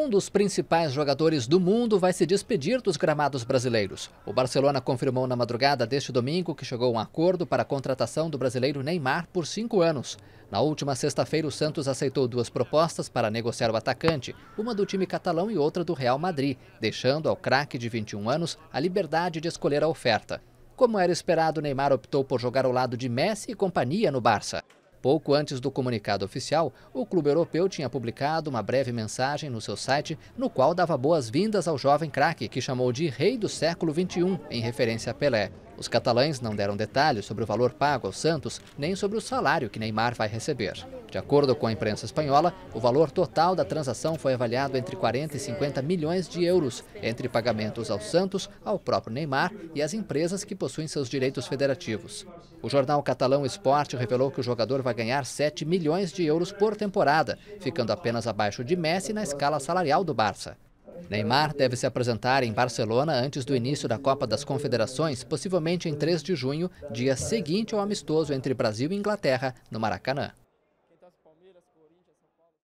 Um dos principais jogadores do mundo vai se despedir dos gramados brasileiros. O Barcelona confirmou na madrugada deste domingo que chegou a um acordo para a contratação do brasileiro Neymar por cinco anos. Na última sexta-feira, o Santos aceitou duas propostas para negociar o atacante, uma do time catalão e outra do Real Madrid, deixando ao craque de 21 anos a liberdade de escolher a oferta. Como era esperado, Neymar optou por jogar ao lado de Messi e companhia no Barça. Pouco antes do comunicado oficial, o clube europeu tinha publicado uma breve mensagem no seu site, no qual dava boas-vindas ao jovem craque, que chamou de Rei do Século XXI, em referência a Pelé. Os catalães não deram detalhes sobre o valor pago ao Santos, nem sobre o salário que Neymar vai receber. De acordo com a imprensa espanhola, o valor total da transação foi avaliado entre 40 e 50 milhões de euros, entre pagamentos ao Santos, ao próprio Neymar e às empresas que possuem seus direitos federativos. O jornal catalão Esporte revelou que o jogador vai ganhar 7 milhões de euros por temporada, ficando apenas abaixo de Messi na escala salarial do Barça. Neymar deve se apresentar em Barcelona antes do início da Copa das Confederações, possivelmente em 3 de junho, dia seguinte ao amistoso entre Brasil e Inglaterra, no Maracanã.